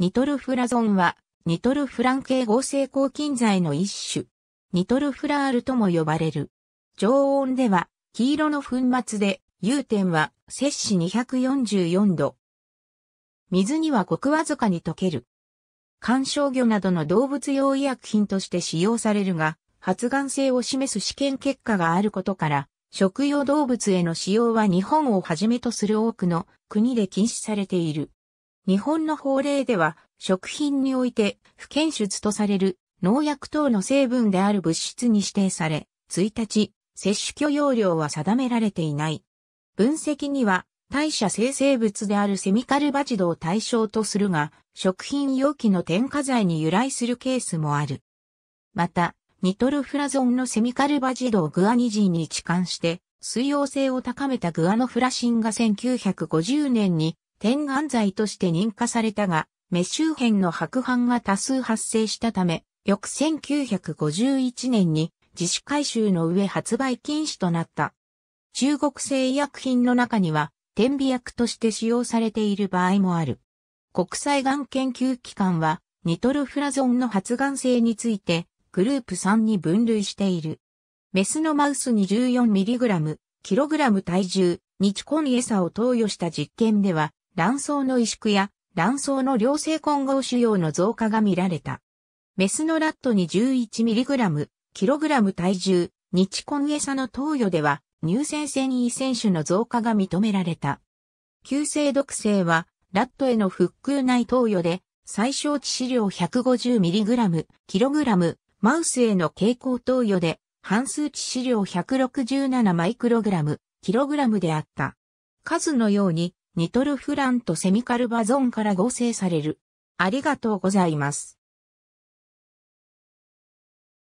ニトルフラゾンは、ニトルフラン系合成抗菌剤の一種。ニトルフラールとも呼ばれる。常温では、黄色の粉末で、融点は、摂氏244度。水にはごくわずかに溶ける。観賞魚などの動物用医薬品として使用されるが、発がん性を示す試験結果があることから、食用動物への使用は日本をはじめとする多くの国で禁止されている。日本の法令では、食品において不検出とされる農薬等の成分である物質に指定され、1日、摂取許容量は定められていない。分析には、代謝生成物であるセミカルバチドを対象とするが、食品容器の添加剤に由来するケースもある。また、ニトルフラゾンのセミカルバジドをグアニジンに置換して、水溶性を高めたグアノフラシンが1950年に天眼剤として認可されたが、目周辺の白斑が多数発生したため、翌1951年に自主回収の上発売禁止となった。中国製医薬品の中には、点鼻薬として使用されている場合もある。国際眼研究機関は、ニトルフラゾンの発眼性について、グループ3に分類している。メスのマウスに 14mg、ラム体重、日コン餌を投与した実験では、卵巣の萎縮や卵巣の良性混合腫瘍の増加が見られた。メスのラットに 11mg、kg 体重、日エ餌の投与では、乳腺腺異選種の増加が認められた。急性毒性は、ラットへの腹腔内投与で、最小致死量 150mg、kg、マウスへの蛍光投与で、半数致死量1 6 7ロ g kg であった。数のように、ニトルフランとセミカルバゾンから合成される。ありがとうございます。